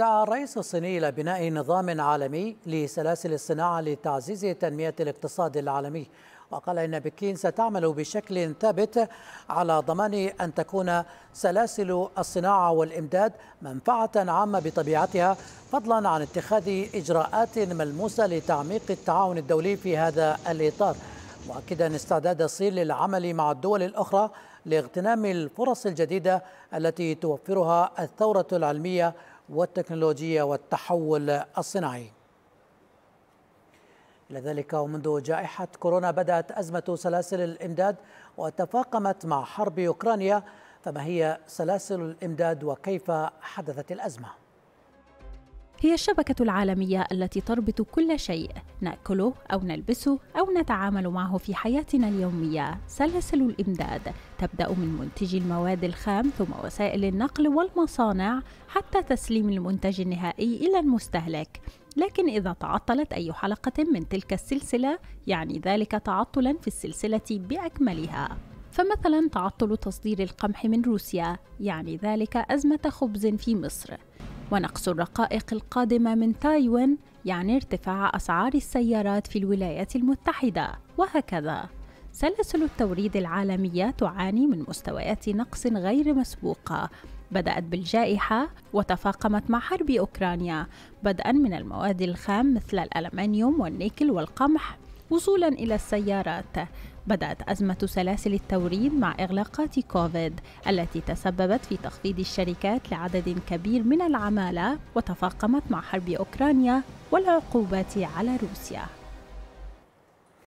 دعا الرئيس الصيني إلى بناء نظام عالمي لسلاسل الصناعة لتعزيز تنمية الاقتصاد العالمي وقال إن بكين ستعمل بشكل ثابت على ضمان أن تكون سلاسل الصناعة والإمداد منفعة عامة بطبيعتها فضلا عن اتخاذ إجراءات ملموسة لتعميق التعاون الدولي في هذا الإطار مؤكدا استعداد الصين للعمل مع الدول الأخرى لاغتنام الفرص الجديدة التي توفرها الثورة العلمية والتكنولوجية والتحول الصناعي إلى ذلك ومنذ جائحة كورونا بدأت أزمة سلاسل الإمداد وتفاقمت مع حرب أوكرانيا فما هي سلاسل الإمداد وكيف حدثت الأزمة؟ هي الشبكة العالمية التي تربط كل شيء نأكله أو نلبسه أو نتعامل معه في حياتنا اليومية سلاسل الإمداد تبدأ من منتجي المواد الخام ثم وسائل النقل والمصانع حتى تسليم المنتج النهائي إلى المستهلك لكن إذا تعطلت أي حلقة من تلك السلسلة يعني ذلك تعطلا في السلسلة بأكملها فمثلا تعطل تصدير القمح من روسيا يعني ذلك أزمة خبز في مصر ونقص الرقائق القادمة من تايوان يعني ارتفاع أسعار السيارات في الولايات المتحدة وهكذا سلاسل التوريد العالمية تعاني من مستويات نقص غير مسبوقة بدأت بالجائحة وتفاقمت مع حرب أوكرانيا بدءا من المواد الخام مثل الألمنيوم والنيكل والقمح وصولا إلى السيارات بدأت أزمة سلاسل التوريد مع إغلاقات كوفيد التي تسببت في تخفيض الشركات لعدد كبير من العمالة وتفاقمت مع حرب أوكرانيا والعقوبات على روسيا